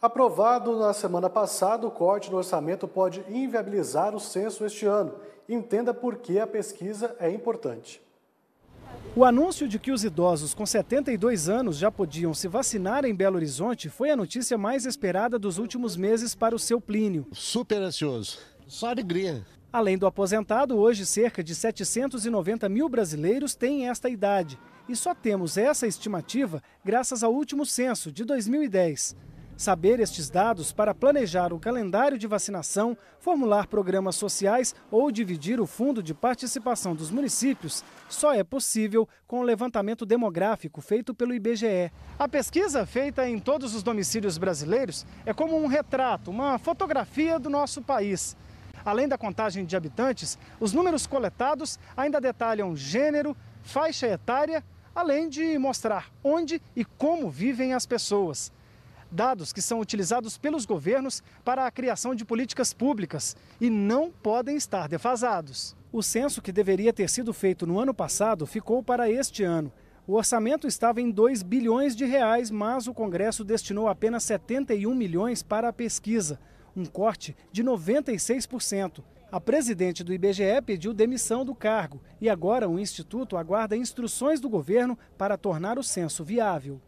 Aprovado na semana passada, o corte no orçamento pode inviabilizar o censo este ano. Entenda por que a pesquisa é importante. O anúncio de que os idosos com 72 anos já podiam se vacinar em Belo Horizonte foi a notícia mais esperada dos últimos meses para o seu Plínio. Super ansioso, só alegria. Além do aposentado, hoje cerca de 790 mil brasileiros têm esta idade. E só temos essa estimativa graças ao último censo de 2010. Saber estes dados para planejar o calendário de vacinação, formular programas sociais ou dividir o fundo de participação dos municípios só é possível com o levantamento demográfico feito pelo IBGE. A pesquisa feita em todos os domicílios brasileiros é como um retrato, uma fotografia do nosso país. Além da contagem de habitantes, os números coletados ainda detalham gênero, faixa etária, além de mostrar onde e como vivem as pessoas dados que são utilizados pelos governos para a criação de políticas públicas e não podem estar defasados. O censo que deveria ter sido feito no ano passado ficou para este ano. O orçamento estava em 2 bilhões de reais, mas o Congresso destinou apenas 71 milhões para a pesquisa, um corte de 96%. A presidente do IBGE pediu demissão do cargo e agora o instituto aguarda instruções do governo para tornar o censo viável.